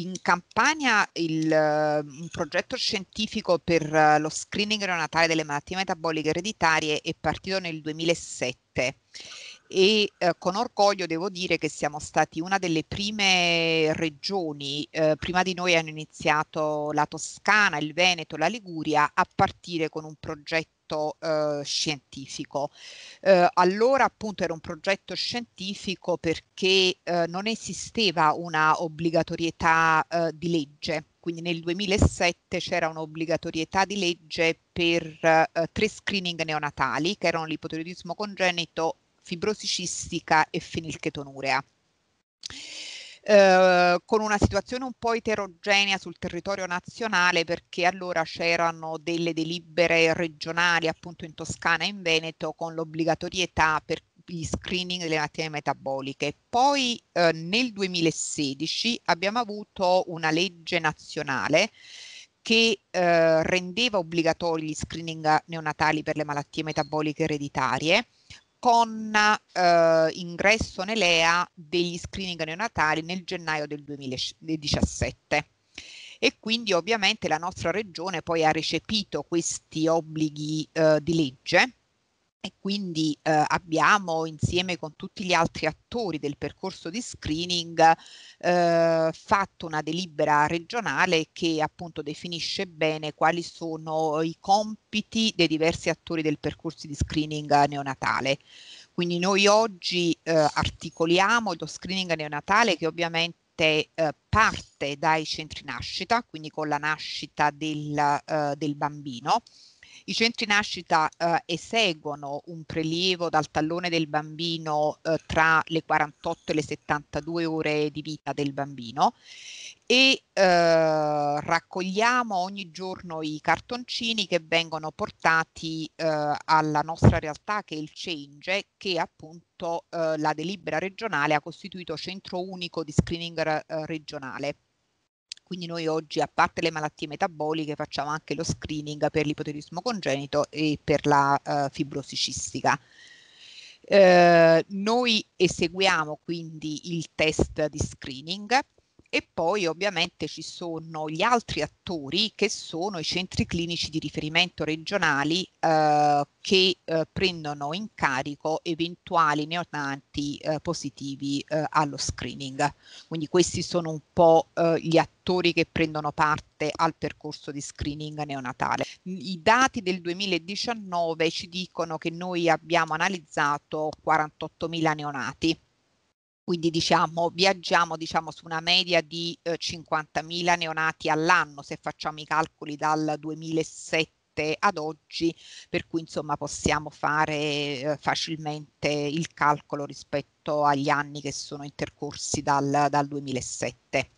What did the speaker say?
in Campania il, eh, un progetto scientifico per eh, lo screening neonatale delle malattie metaboliche ereditarie è partito nel 2007 e eh, con orgoglio devo dire che siamo stati una delle prime regioni, eh, prima di noi hanno iniziato la Toscana, il Veneto, la Liguria, a partire con un progetto progetto eh, scientifico. Eh, allora appunto era un progetto scientifico perché eh, non esisteva una obbligatorietà eh, di legge, quindi nel 2007 c'era un'obbligatorietà di legge per eh, tre screening neonatali che erano l'ipotiroidismo congenito, fibrosicistica e fenilchetonurea. Eh, con una situazione un po' eterogenea sul territorio nazionale perché allora c'erano delle delibere regionali appunto in Toscana e in Veneto con l'obbligatorietà per gli screening delle malattie metaboliche. Poi eh, nel 2016 abbiamo avuto una legge nazionale che eh, rendeva obbligatori gli screening neonatali per le malattie metaboliche ereditarie con eh, ingresso nell'EA degli screening neonatali nel gennaio del 2017 e quindi ovviamente la nostra regione poi ha recepito questi obblighi eh, di legge e quindi eh, abbiamo insieme con tutti gli altri attori del percorso di screening eh, fatto una delibera regionale che appunto definisce bene quali sono i compiti dei diversi attori del percorso di screening neonatale. Quindi noi oggi eh, articoliamo lo screening neonatale che ovviamente eh, parte dai centri nascita, quindi con la nascita del, eh, del bambino, i centri nascita eh, eseguono un prelievo dal tallone del bambino eh, tra le 48 e le 72 ore di vita del bambino e eh, raccogliamo ogni giorno i cartoncini che vengono portati eh, alla nostra realtà che è il Change che appunto eh, la delibera regionale ha costituito centro unico di screening eh, regionale. Quindi noi oggi, a parte le malattie metaboliche, facciamo anche lo screening per l'ipotiroidismo congenito e per la uh, fibrosi cistica. Eh, noi eseguiamo quindi il test di screening e poi ovviamente ci sono gli altri attori che sono i centri clinici di riferimento regionali eh, che eh, prendono in carico eventuali neonati eh, positivi eh, allo screening. Quindi questi sono un po' eh, gli attori che prendono parte al percorso di screening neonatale. I dati del 2019 ci dicono che noi abbiamo analizzato 48.000 neonati quindi diciamo, viaggiamo diciamo, su una media di eh, 50.000 neonati all'anno se facciamo i calcoli dal 2007 ad oggi, per cui insomma possiamo fare eh, facilmente il calcolo rispetto agli anni che sono intercorsi dal, dal 2007.